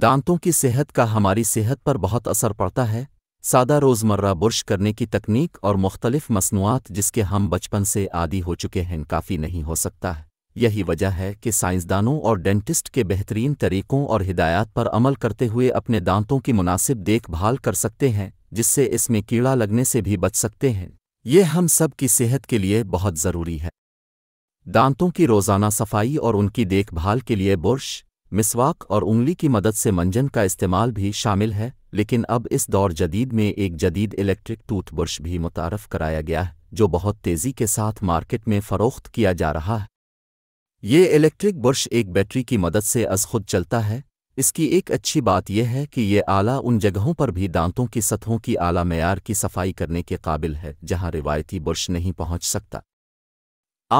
दांतों की सेहत का हमारी सेहत पर बहुत असर पड़ता है सादा रोज़मर्रा बुरश करने की तकनीक और मुख्तलिफ मसनूआत जिसके हम बचपन से आदि हो चुके हैं काफ़ी नहीं हो सकता है यही वजह है कि साइंसदानों और डेंटिस्ट के बेहतरीन तरीकों और हिदायत पर अमल करते हुए अपने दांतों की मुनासिब देखभाल कर सकते हैं जिससे इसमें कीड़ा लगने से भी बच सकते हैं ये हम सब की सेहत के लिए बहुत ज़रूरी है दांतों की रोज़ाना सफाई और उनकी देखभाल के लिए बुरश मिसवाक और उंगली की मदद से मंजन का इस्तेमाल भी शामिल है लेकिन अब इस दौर जदीद में एक जदीद इलेक्ट्रिक टूथब्रश भी मुतारफ़ कराया गया है जो बहुत तेज़ी के साथ मार्केट में फ़रोख्त किया जा रहा है ये इलेक्ट्रिक ब्रश एक बैटरी की मदद से अज खुद चलता है इसकी एक अच्छी बात यह है कि ये आला उन जगहों पर भी दांतों की सतहों की आला मैार की सफाई करने के काबिल है जहां रिवायती ब्रश नहीं पहुंच सकता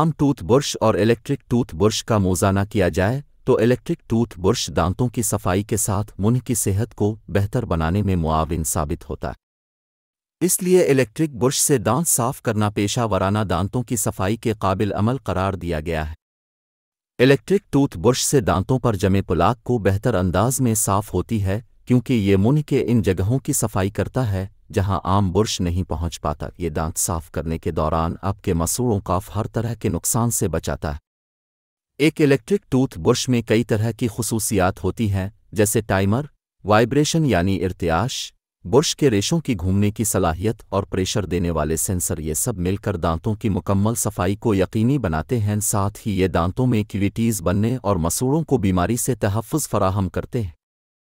आम टूथ ब्रश और इलेक्ट्रिक टूथ ब्रश का मोजाना किया जाए तो इलेक्ट्रिक टूथब्रश दांतों की सफाई के साथ मुंह की सेहत को बेहतर बनाने में मुआविन साबित होता है इसलिए इलेक्ट्रिक ब्रश से दांत साफ करना पेशा वराना दांतों की सफाई के काबिल अमल करार दिया गया है इलेक्ट्रिक टूथब्रश से दांतों पर जमे पुलाक को बेहतर अंदाज में साफ होती है क्योंकि ये मुंह के इन जगहों की सफाई करता है जहां आम ब्रश नहीं पहुंच पाता ये दांत साफ करने के दौरान आपके मसूड़ों का हर तरह के नुकसान से बचाता है एक इलेक्ट्रिक टूथब्रश में कई तरह की खसूसियात होती हैं जैसे टाइमर वाइब्रेशन यानी इर्त्याश ब्रश के रेशों की घूमने की सलाहियत और प्रेशर देने वाले सेंसर ये सब मिलकर दांतों की मुकम्मल सफाई को यकीनी बनाते हैं साथ ही ये दांतों में क्विटीज़ बनने और मसूड़ों को बीमारी से तहफ़ फराहम करते हैं